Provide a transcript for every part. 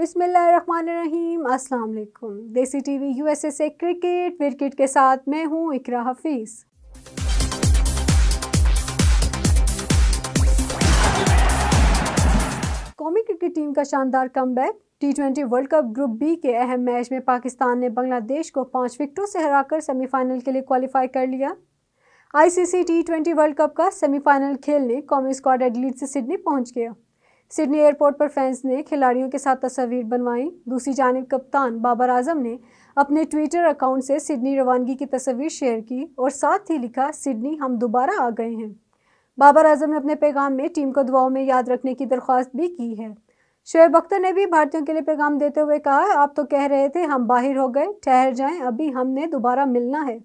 बिसमीम अस्सलाम Desi TV USA से क्रिकेट विकेट के साथ मैं हूँ इकरा हफीज़ कौमी क्रिकेट टीम का शानदार comeback T world cup group B के अहम मैच में पाकिस्तान ने बांग्लादेश को पाँच विकेटों से हराकर सेमीफाइनल के लिए क्वालिफाई कर लिया ICC T twenty world cup का सेमीफाइनल खेलने कौमी स्क्वाड एडलीड से सिडनी पहुंच गया सिडनी एयरपोर्ट पर फैंस ने खिलाड़ियों के साथ तस्वीर बनवाई दूसरी जानब कप्तान बाबर आजम ने अपने ट्विटर अकाउंट से सिडनी रवानगी की तस्वीर शेयर की और साथ ही लिखा सिडनी हम दोबारा आ गए हैं बाबर आजम ने अपने पैगाम में टीम को दुआओं में याद रखने की दरख्वास्त भी की है शोएब अख्तर ने भी भारतीयों के लिए पैगाम देते हुए कहा आप तो कह रहे थे हम बाहर हो गए ठहर जाएं अभी हमने दोबारा मिलना है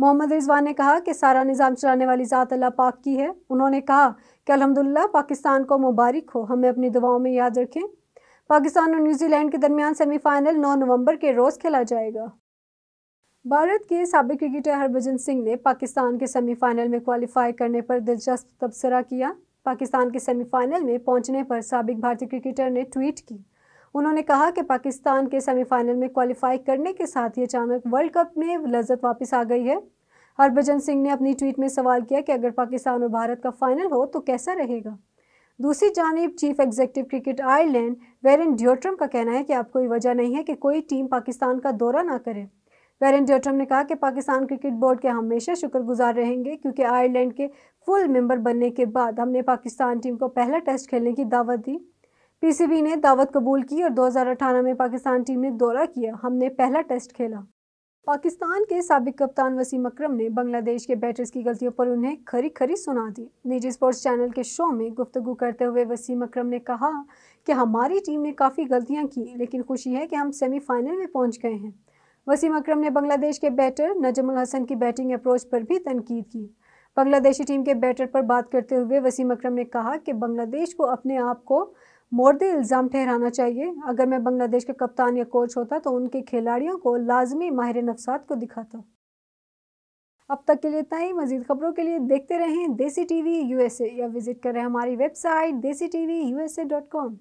मोहम्मद रिजवान ने कहा कि सारा निज़ाम चलाने वाली ज़ात अल्लाह पाक की है उन्होंने कहा कि अलहमदिल्ला पाकिस्तान को मुबारक हो हमें अपनी दुआओं में याद रखें पाकिस्तान और न्यूजीलैंड के दरमियान सेमीफाइनल 9 नवंबर के रोज़ खेला जाएगा भारत के सबक क्रिकेटर हरभजन सिंह ने पाकिस्तान के सेमीफाइनल में क्वालिफाई करने पर दिलचस्प तबसरा किया पाकिस्तान के सेमीफाइनल में पहुंचने पर सबक भारतीय क्रिकेटर ने ट्वीट की उन्होंने कहा कि पाकिस्तान के सेमीफाइनल में क्वालिफाई करने के साथ ही अचानक वर्ल्ड कप में लज्जत वापस आ गई है हरभजन सिंह ने अपनी ट्वीट में सवाल किया कि अगर पाकिस्तान और भारत का फाइनल हो तो कैसा रहेगा दूसरी जानब chief executive cricket Ireland Warren Deutrom का कहना है कि अब कोई वजह नहीं है कि कोई टीम पाकिस्तान का दौरा ना करे वेरन ड्योट्रम ने कहा कि पाकिस्तान क्रिकेट बोर्ड के हमेशा शुक्रगुजार रहेंगे क्योंकि आयरलैंड के फुल मेंबर बनने के बाद हमने पाकिस्तान टीम को पहला टेस्ट खेलने की दावत दी पीसीबी ने दावत कबूल की और 2018 में पाकिस्तान टीम ने दौरा किया हमने पहला टेस्ट खेला पाकिस्तान के सबक कप्तान वसीम अक्रम ने बांग्लादेश के बैटर्स की गलतियों पर उन्हें खरी खरी सुना दी निजी स्पोर्ट्स चैनल के शो में गुफ्तु करते हुए वसीम अक्रम ने कहा कि हमारी टीम ने काफ़ी गलतियां की लेकिन खुशी है कि हम सेमीफाइनल में पहुंच गए हैं वसीम अक्रम ने बांग्लादेश के बैटर नजमुल हसन की बैटिंग अप्रोच पर भी तनकीद की बांग्लादेशी टीम के बैटर पर बात करते हुए वसीम अक्रम ने कहा कि बांग्लादेश को अपने आप को मोरदे इल्ज़ाम ठहराना चाहिए अगर मैं बांग्लादेश के कप्तान या कोच होता तो उनके खिलाड़ियों को लाजमी माहिर नफसात को दिखाता अब तक के लिए इतना ही मजीद खबरों के लिए देखते रहें देसी टी वी या विजिट करें हमारी website Desi T V U S A dot com